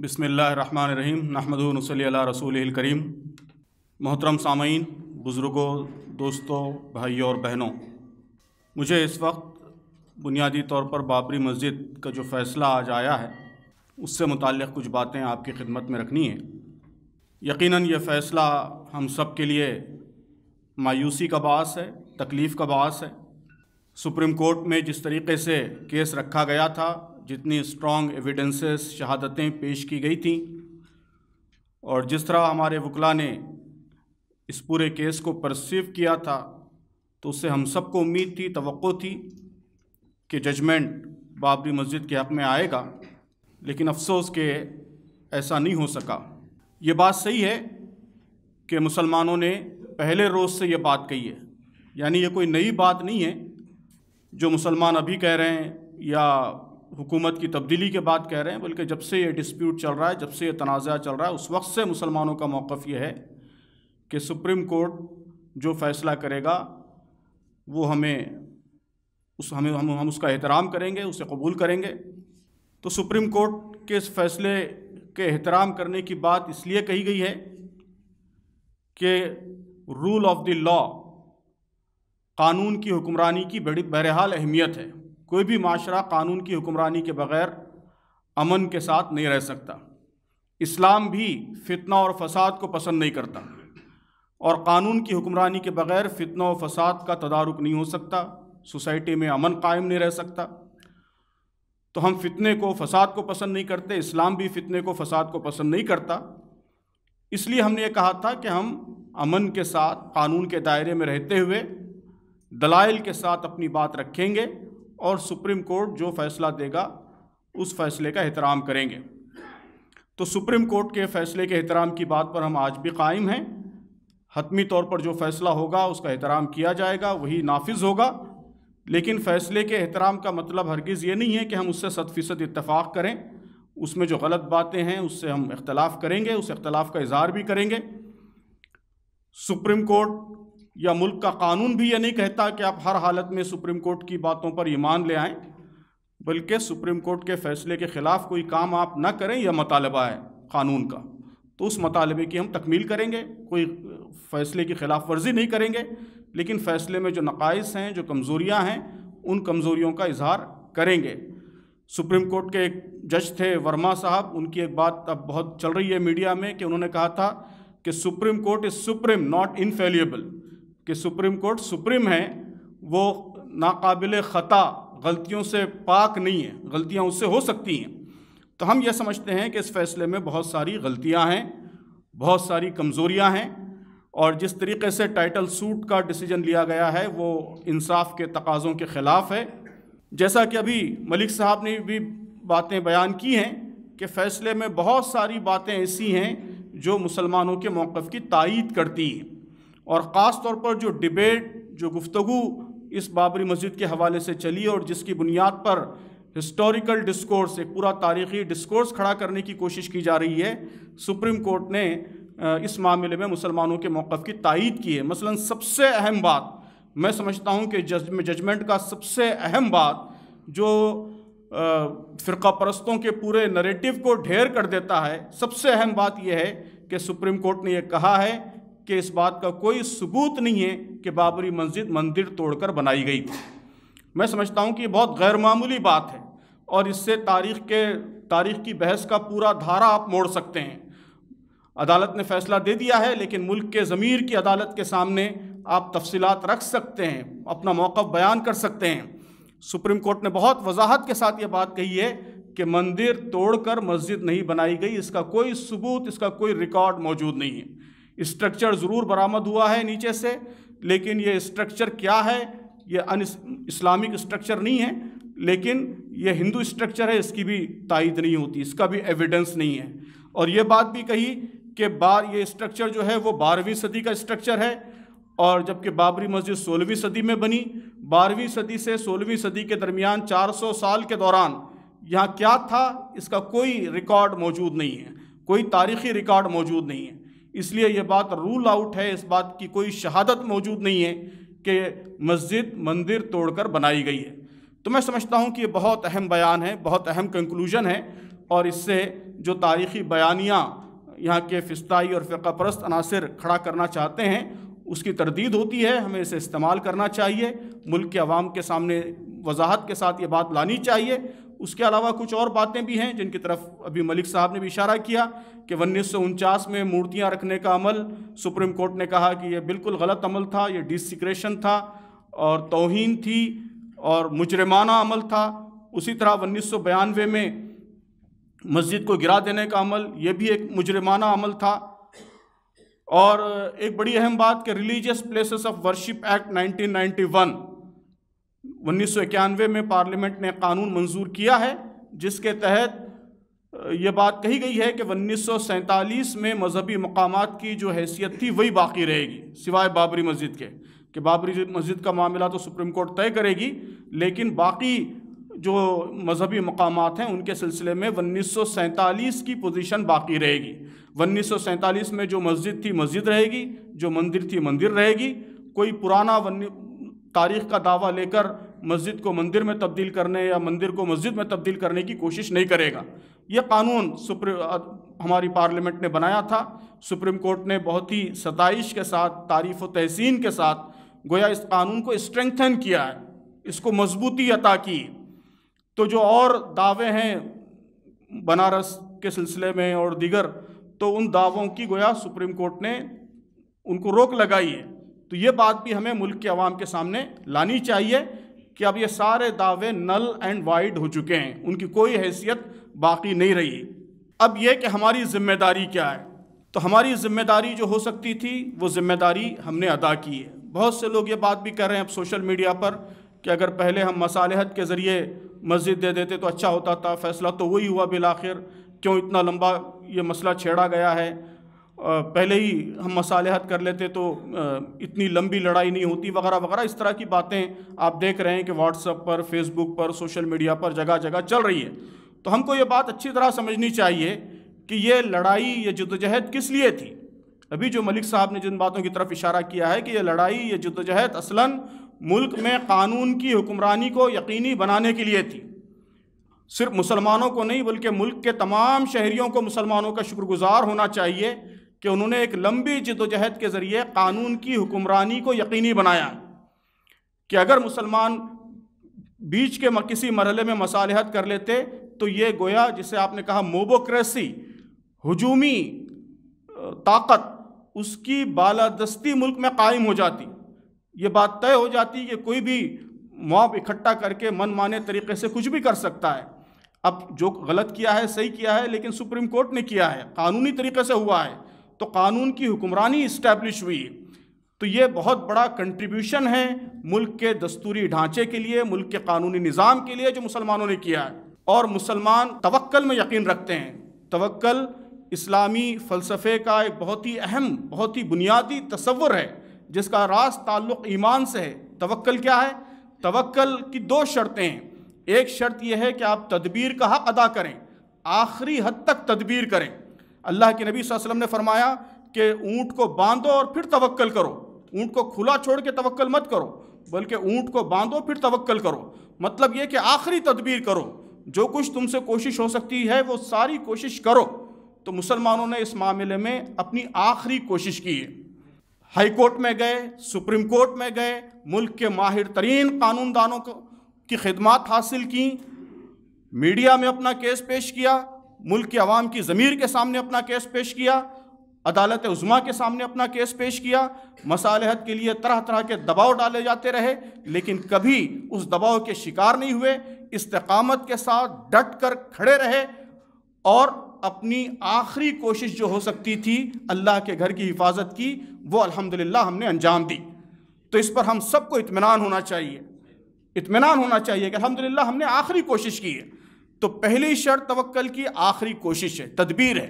بسم اللہ الرحمن الرحیم نحمد الصلی اللہ رسول کریم محترم سامعین بزرگوں دوستوں بھائیوں اور بہنوں مجھے اس وقت بنیادی طور پر بابری مسجد کا جو فیصلہ آج آیا ہے اس سے متعلق کچھ باتیں آپ کی خدمت میں رکھنی ہیں یقیناً یہ فیصلہ ہم سب کے لیے مایوسی کا باعث ہے تکلیف کا باعث ہے سپریم کورٹ میں جس طریقے سے کیس رکھا گیا تھا جتنی اسٹرانگ ایویڈنسز شہادتیں پیش کی گئی تھیں اور جس طرح ہمارے وکلا نے اس پورے کیس کو پرسیو کیا تھا تو اس سے ہم سب کو امید تھی توقع تھی کہ ججمنٹ بابری مسجد کے حق میں آئے گا لیکن افسوس کہ ایسا نہیں ہو سکا یہ بات صحیح ہے کہ مسلمانوں نے پہلے روز سے یہ بات کہی ہے یعنی یہ کوئی نئی بات نہیں ہے جو مسلمان ابھی کہہ رہے ہیں یا حکومت کی تبدیلی کے بعد کہہ رہے ہیں بلکہ جب سے یہ ڈسپیوٹ چل رہا ہے جب سے یہ تنازعہ چل رہا ہے اس وقت سے مسلمانوں کا موقف یہ ہے کہ سپریم کورٹ جو فیصلہ کرے گا وہ ہمیں اس ہمیں ہم ہم اس کا احترام کریں گے اسے قبول کریں گے تو سپریم کورٹ کے اس فیصلے کے احترام کرنے کی بات اس لیے کہی گئی ہے کہ رول آف دی لا قانون کی حکمرانی کی بڑی بہرحال اہمیت ہے کوئی بھی معاشرہ قانون کی حکمرانی کے بغیر امن کے ساتھ نہیں رہ سکتا اسلام بھی فتنہ اور فساد کو پسند نہیں کرتا اور قانون کی حکمرانی کے بغیر فتنہ و فساد کا تدارک نہیں ہو سکتا سوسائٹی میں امن قائم نہیں رہ سکتا تو ہم فتنے کو فساد کو پسند نہیں کرتے اسلام بھی فتنے کو فساد کو پسند نہیں کرتا اس لیے ہم نے یہ کہا تھا کہ ہم امن کے ساتھ قانون کے دائرے میں رہتے ہوئے دلائل کے ساتھ اپنی بات رکھیں گے اور سپریم کورٹ جو فیصلہ دے گا اس فیصلے کا احترام کریں گے تو سپریم کورٹ کے فیصلے کے احترام کی بات پر ہم آج بھی قائم ہیں حتمی طور پر جو فیصلہ ہوگا اس کا احترام کیا جائے گا وہی نافذ ہوگا لیکن فیصلے کے احترام کا مطلب ہرگز یہ نہیں ہے کہ ہم اس سے صد فیصد اتفاق کریں اس میں جو غلط باتیں ہیں اس سے ہم اختلاف کریں گے اس اختلاف کا اظہار بھی کریں گے سپریم کورٹ یا ملک کا قانون بھی یہ نہیں کہتا کہ آپ ہر حالت میں سپریم کورٹ کی باتوں پر ایمان لے آئیں بلکہ سپریم کورٹ کے فیصلے کے خلاف کوئی کام آپ نہ کریں یا مطالبہ ہے قانون کا تو اس مطالبے کی ہم تکمیل کریں گے کوئی فیصلے کی خلاف ورزی نہیں کریں گے لیکن فیصلے میں جو نقائص ہیں جو کمزوریاں ہیں ان کمزوریوں کا اظہار کریں گے سپریم کورٹ کے ایک جج تھے ورما صاحب ان کی ایک بات اب بہت چل رہی ہے میڈیا میں کہ انہوں نے کہا تھا کہ supreme court is supreme not infallible کہ سپریم کورٹ سپریم ہے وہ ناقابل خطا غلطیوں سے پاک نہیں ہے غلطیاں اس سے ہو سکتی ہیں تو ہم یہ سمجھتے ہیں کہ اس فیصلے میں بہت ساری غلطیاں ہیں بہت ساری کمزوریاں ہیں اور جس طریقے سے ٹائٹل سوٹ کا ڈیسیجن لیا گیا ہے وہ انصاف کے تقاضوں کے خلاف ہے جیسا کہ ابھی ملک صاحب نے بھی باتیں بیان کی ہیں کہ فیصلے میں بہت ساری باتیں ایسی ہیں جو مسلمانوں کے موقف کی تائید کرتی ہیں اور خاص طور پر جو ڈبیٹ جو گفتگو اس بابری مسجد کے حوالے سے چلی اور جس کی بنیاد پر ہسٹوریکل ڈسکورس ایک پورا تاریخی ڈسکورس کھڑا کرنے کی کوشش کی جا رہی ہے سپریم کورٹ نے اس معاملے میں مسلمانوں کے موقف کی تائید کی ہے مثلا سب سے اہم بات میں سمجھتا ہوں کہ ججمنٹ کا سب سے اہم بات جو فرقہ پرستوں کے پورے نریٹو کو ڈھیر کر دیتا ہے سب سے اہم بات یہ ہے کہ سپریم کورٹ نے یہ کہا ہے کہ اس بات کا کوئی ثبوت نہیں ہے کہ بابری مسجد مندر توڑ کر بنائی گئی تھی میں سمجھتا ہوں کہ یہ بہت غیر معمولی بات ہے اور اس سے تاریخ کے تاریخ کی بحث کا پورا دھارا آپ موڑ سکتے ہیں عدالت نے فیصلہ دے دیا ہے لیکن ملک کے ضمیر کی عدالت کے سامنے آپ تفصیلات رکھ سکتے ہیں اپنا موقف بیان کر سکتے ہیں سپریم کورٹ نے بہت وضاحت کے ساتھ یہ بات کہی ہے کہ مندر توڑ کر مسجد نہیں بنائی گئی اس کا کوئی ثبوت اس کا کوئی ریکارڈ موجود نہیں ہے اسٹرکچر ضرور برآمد ہوا ہے نیچے سے لیکن یہ اسٹرکچر کیا ہے یہ ان اسلامک اسٹرکچر نہیں ہے لیکن یہ ہندو اسٹرکچر ہے اس کی بھی تائید نہیں ہوتی اس کا بھی ایویڈنس نہیں ہے اور یہ بات بھی کہی کہ بار یہ اسٹرکچر جو ہے وہ بارہویں صدی کا اسٹرکچر ہے اور جبکہ بابری مسجد سولہویں صدی میں بنی بارہویں صدی سے سولہویں صدی کے درمیان چار سو سال کے دوران یہاں کیا تھا اس کا کوئی ریکارڈ موجود نہیں ہے کوئی تاریخی ریکارڈ موجود نہیں ہے اس لیے یہ بات رول آؤٹ ہے اس بات کی کوئی شہادت موجود نہیں ہے کہ مسجد مندر توڑ کر بنائی گئی ہے تو میں سمجھتا ہوں کہ یہ بہت اہم بیان ہے بہت اہم کنکلوژن ہے اور اس سے جو تاریخی بیانیاں یہاں کے فستائی اور فقہ پرست عناصر کھڑا کرنا چاہتے ہیں اس کی تردید ہوتی ہے ہمیں اسے استعمال کرنا چاہیے ملک کے عوام کے سامنے وضاحت کے ساتھ یہ بات لانی چاہیے اس کے علاوہ کچھ اور باتیں بھی ہیں جن کی طرف ابھی ملک صاحب نے بھی اشارہ کیا کہ انیس سو انچاس میں مورتیاں رکھنے کا عمل سپریم کورٹ نے کہا کہ یہ بالکل غلط عمل تھا یہ ڈسکریشن تھا اور توہین تھی اور مجرمانہ عمل تھا اسی طرح انیس سو بیانوے میں مسجد کو گرا دینے کا عمل یہ بھی ایک مجرمانہ عمل تھا اور ایک بڑی اہم بات کہ religious places of worship act nineteen ninety one انیس سو اکیانوے میں پارلیمنٹ نے قانون منظور کیا ہے جس کے تحت یہ بات کہی گئی ہے کہ انیس سو سینتالیس میں مذہبی مقامات کی جو حیثیت تھی وہی باقی رہے گی سوائے بابری مسجد کے کہ بابری مسجد کا معاملہ تو سپریم کورٹ طے کرے گی لیکن باقی جو مذہبی مقامات ہیں ان کے سلسلے میں انیس سو سینتالیس کی پوزیشن باقی رہے گی انیس سو سینتالیس میں جو مسجد تھی مسجد رہے گی جو مندر تھی مندر رہے گی کوئی پرانا تاریخ کا دعویٰ لے کر مسجد کو مندر میں تبدیل کرنے یا مندر کو مسجد میں تبدیل کرنے کی کوشش نہیں کرے گا یہ قانون ہماری پارلیمنٹ نے بنایا تھا سپریم کورٹ نے بہت ہی ستائش کے ساتھ تعریف و تحسین کے ساتھ گویا اس قانون کو اسٹرینتھن کیا ہے اس کو مضبوطی عطا کی تو جو اور دعوے ہیں بنارس کے سلسلے میں اور دیگر تو ان دعووں کی گویا سپریم کورٹ نے ان کو روک لگائی ہے تو یہ بات بھی ہمیں ملک کے عوام کے سامنے لانی چاہیے کہ اب یہ سارے دعوے نل اینڈ وائڈ ہو چکے ہیں ان کی کوئی حیثیت باقی نہیں رہی اب یہ کہ ہماری ذمہ داری کیا ہے تو ہماری ذمہ داری جو ہو سکتی تھی وہ ذمہ داری ہم نے ادا کی ہے بہت سے لوگ یہ بات بھی کر رہے ہیں اب سوشل میڈیا پر کہ اگر پہلے ہم مصالحت کے ذریعے مسجد دے دیتے تو اچھا ہوتا تھا فیصلہ تو وہی ہوا بالآخر کیوں اتنا لمبا یہ مسئلہ چھیڑا گیا ہے پہلے ہی ہم مسالحت کر لیتے تو اتنی لمبی لڑائی نہیں ہوتی وغیرہ وغیرہ اس طرح کی باتیں آپ دیکھ رہے ہیں کہ واٹس اپ پر فیس بک پر سوشل میڈیا پر جگہ جگہ چل رہی ہے تو ہم کو یہ بات اچھی طرح سمجھنی چاہیے کہ یہ لڑائی یا جدوجہد کس لیے تھی ابھی جو ملک صاحب نے جن باتوں کی طرف اشارہ کیا ہے کہ یہ لڑائی یا جدوجہد اصلا اصلاً ملک میں قانون کی حکمرانی کو یقینی بنانے کے لیے تھی صرف مسلمانوں کو نہیں بلکہ ملک کے تمام شہریوں کو مسلمانوں کا شکر گزار ہونا چاہیے کہ انہوں نے ایک لمبی جد و جہد کے ذریعے قانون کی حکمرانی کو یقینی بنایا کہ اگر مسلمان بیچ کے کسی مرحلے میں مصالحت کر لیتے تو یہ گویا جسے آپ نے کہا موبوکریسی ہجومی طاقت اس کی بالادستی ملک میں قائم ہو جاتی یہ بات طے ہو جاتی کہ کوئی بھی موب اکٹھا کر کے من مانے طریقے سے کچھ بھی کر سکتا ہے اب جو غلط کیا ہے صحیح کیا ہے لیکن سپریم کورٹ نے کیا ہے قانونی طریقے سے ہوا ہے تو قانون کی حکمرانی اسٹیبلش ہوئی تو یہ بہت بڑا کنٹریبیوشن ہے ملک کے دستوری ڈھانچے کے لیے ملک کے قانونی نظام کے لیے جو مسلمانوں نے کیا ہے اور مسلمان توکل میں یقین رکھتے ہیں توکل اسلامی فلسفے کا ایک بہت ہی اہم بہت ہی بنیادی تصور ہے جس کا راز تعلق ایمان سے ہے توکل کیا ہے توکل کی دو شرطیں ہیں ایک شرط یہ ہے کہ آپ تدبیر کا حق ادا کریں آخری حد تک تدبیر کریں اللہ کے نبی صلی اللہ علیہ وسلم نے فرمایا کہ اونٹ کو باندھو اور پھر توقل کرو اونٹ کو کھلا چھوڑ کے توکل مت کرو بلکہ اونٹ کو باندھو پھر توکل کرو مطلب یہ کہ آخری تدبیر کرو جو کچھ تم سے کوشش ہو سکتی ہے وہ ساری کوشش کرو تو مسلمانوں نے اس معاملے میں اپنی آخری کوشش کی ہے ہائی کورٹ میں گئے سپریم کورٹ میں گئے ملک کے ماہر ترین قانون دانوں کی خدمات حاصل کیں میڈیا میں اپنا کیس پیش کیا ملک کی عوام کی ضمیر کے سامنے اپنا کیس پیش کیا عدالت عظمہ کے سامنے اپنا کیس پیش کیا مصالحت کے لیے طرح طرح کے دباؤ ڈالے جاتے رہے لیکن کبھی اس دباؤ کے شکار نہیں ہوئے استقامت کے ساتھ ڈٹ کر کھڑے رہے اور اپنی آخری کوشش جو ہو سکتی تھی اللہ کے گھر کی حفاظت کی وہ الحمدللہ ہم نے انجام دی تو اس پر ہم سب کو اطمینان ہونا چاہیے اطمینان ہونا چاہیے کہ الحمدللہ ہم نے آخری کوشش کی ہے تو پہلی شرط توکل کی آخری کوشش ہے تدبیر ہے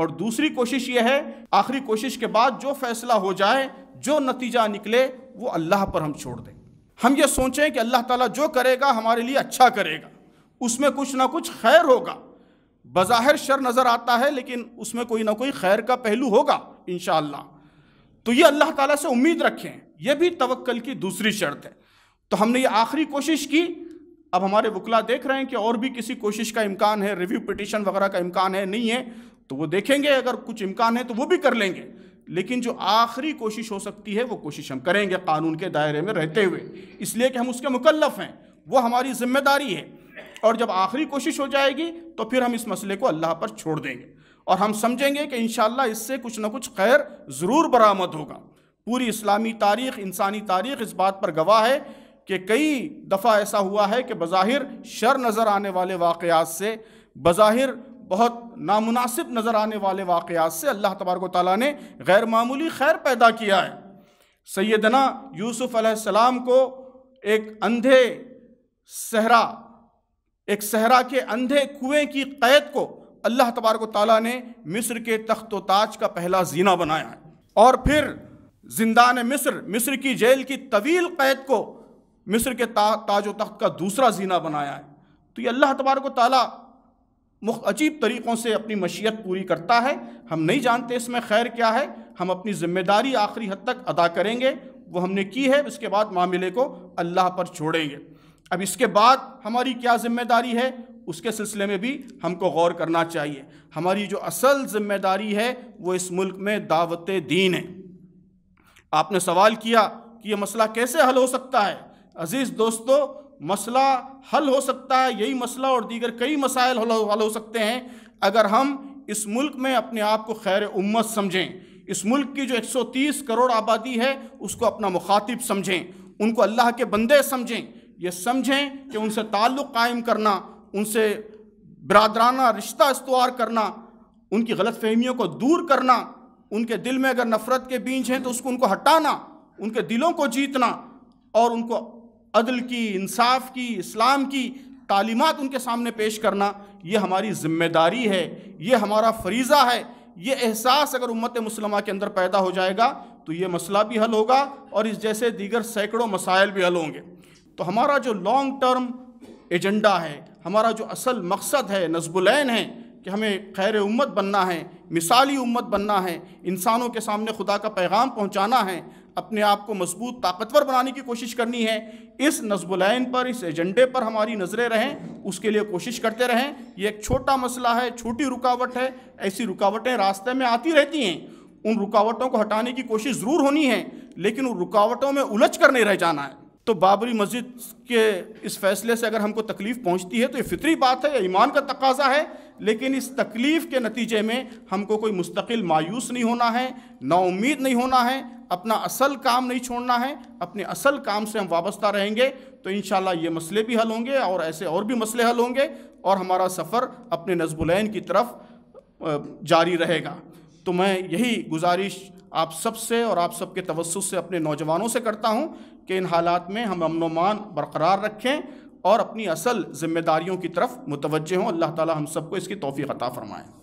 اور دوسری کوشش یہ ہے آخری کوشش کے بعد جو فیصلہ ہو جائے جو نتیجہ نکلے وہ اللہ پر ہم چھوڑ دیں ہم یہ سوچیں کہ اللہ تعالیٰ جو کرے گا ہمارے لیے اچھا کرے گا اس میں کچھ نہ کچھ خیر ہوگا بظاہر شر نظر آتا ہے لیکن اس میں کوئی نہ کوئی خیر کا پہلو ہوگا انشاءاللہ تو یہ اللہ تعالیٰ سے امید رکھیں یہ بھی توکل کی دوسری شرط ہے تو ہم نے یہ آخری کوشش کی اب ہمارے وکلا دیکھ رہے ہیں کہ اور بھی کسی کوشش کا امکان ہے ریویو پٹیشن وغیرہ کا امکان ہے نہیں ہے تو وہ دیکھیں گے اگر کچھ امکان ہے تو وہ بھی کر لیں گے لیکن جو آخری کوشش ہو سکتی ہے وہ کوشش ہم کریں گے قانون کے دائرے میں رہتے ہوئے اس لیے کہ ہم اس کے مکلف ہیں وہ ہماری ذمہ داری ہے اور جب آخری کوشش ہو جائے گی تو پھر ہم اس مسئلے کو اللہ پر چھوڑ دیں گے اور ہم سمجھیں گے کہ انشاءاللہ اس سے کچھ نہ کچھ خیر ضرور برآمد ہوگا پوری اسلامی تاریخ انسانی تاریخ اس بات پر گواہ ہے کہ کئی دفعہ ایسا ہوا ہے کہ بظاہر شر نظر آنے والے واقعات سے بظاہر بہت نامناسب نظر آنے والے واقعات سے اللہ تبارک و تعالیٰ نے غیر معمولی خیر پیدا کیا ہے سیدنا یوسف علیہ السلام کو ایک اندھے صحرا ایک صحرا کے اندھے کنویں کی قید کو اللہ تبارک و تعالیٰ نے مصر کے تخت و تاج کا پہلا زینہ بنایا ہے اور پھر زندان مصر مصر کی جیل کی طویل قید کو مصر کے تاج و تخت کا دوسرا زینہ بنایا ہے تو یہ اللہ تبارک و تعالیٰ عجیب طریقوں سے اپنی مشیت پوری کرتا ہے ہم نہیں جانتے اس میں خیر کیا ہے ہم اپنی ذمہ داری آخری حد تک ادا کریں گے وہ ہم نے کی ہے اس کے بعد معاملے کو اللہ پر چھوڑیں گے اب اس کے بعد ہماری کیا ذمہ داری ہے اس کے سلسلے میں بھی ہم کو غور کرنا چاہیے ہماری جو اصل ذمہ داری ہے وہ اس ملک میں دعوت دین ہے آپ نے سوال کیا کہ یہ مسئلہ کیسے حل ہو سکتا ہے عزیز دوستو مسئلہ حل ہو سکتا ہے یہی مسئلہ اور دیگر کئی مسائل حل ہو سکتے ہیں اگر ہم اس ملک میں اپنے آپ کو خیر امت سمجھیں اس ملک کی جو ایک سو تیس کروڑ آبادی ہے اس کو اپنا مخاطب سمجھیں ان کو اللہ کے بندے سمجھیں یہ سمجھیں کہ ان سے تعلق قائم کرنا ان سے برادرانہ رشتہ استوار کرنا ان کی غلط فہمیوں کو دور کرنا ان کے دل میں اگر نفرت کے بیج ہیں تو اس کو ان کو ہٹانا ان کے دلوں کو جیتنا اور ان کو عدل کی انصاف کی اسلام کی تعلیمات ان کے سامنے پیش کرنا یہ ہماری ذمہ داری ہے یہ ہمارا فریضہ ہے یہ احساس اگر امت مسلمہ کے اندر پیدا ہو جائے گا تو یہ مسئلہ بھی حل ہوگا اور اس جیسے دیگر سینکڑوں مسائل بھی حل ہوں گے تو ہمارا جو لانگ ٹرم ایجنڈا ہے ہمارا جو اصل مقصد ہے نصب العین ہے کہ ہمیں خیر امت بننا ہے مثالی امت بننا ہے انسانوں کے سامنے خدا کا پیغام پہنچانا ہے اپنے آپ کو مضبوط طاقتور بنانے کی کوشش کرنی ہے اس نظب العین پر اس ایجنڈے پر ہماری نظریں رہیں اس کے لیے کوشش کرتے رہیں یہ ایک چھوٹا مسئلہ ہے چھوٹی رکاوٹ ہے ایسی رکاوٹیں راستے میں آتی رہتی ہیں ان رکاوٹوں کو ہٹانے کی کوشش ضرور ہونی ہے لیکن ان رکاوٹوں میں الجھ کر نہیں رہ جانا ہے تو بابری مسجد کے اس فیصلے سے اگر ہم کو تکلیف پہنچتی ہے تو یہ فطری بات ہے یہ ایمان کا تقاضہ ہے لیکن اس تکلیف کے نتیجے میں ہم کو کوئی مستقل مایوس نہیں ہونا ہے نا امید نہیں ہونا ہے اپنا اصل کام نہیں چھوڑنا ہے اپنے اصل کام سے ہم وابستہ رہیں گے تو انشاءاللہ یہ مسئلے بھی حل ہوں گے اور ایسے اور بھی مسئلے حل ہوں گے اور ہمارا سفر اپنے نظب العین کی طرف جاری رہے گا تو میں یہی گزارش آپ سب سے اور آپ سب کے توسط سے اپنے نوجوانوں سے کرتا ہوں کہ ان حالات میں ہم امن و مان برقرار رکھیں اور اپنی اصل ذمہ داریوں کی طرف متوجہ ہوں اللہ تعالی ہم سب کو اس کی توفیق عطا فرمائیں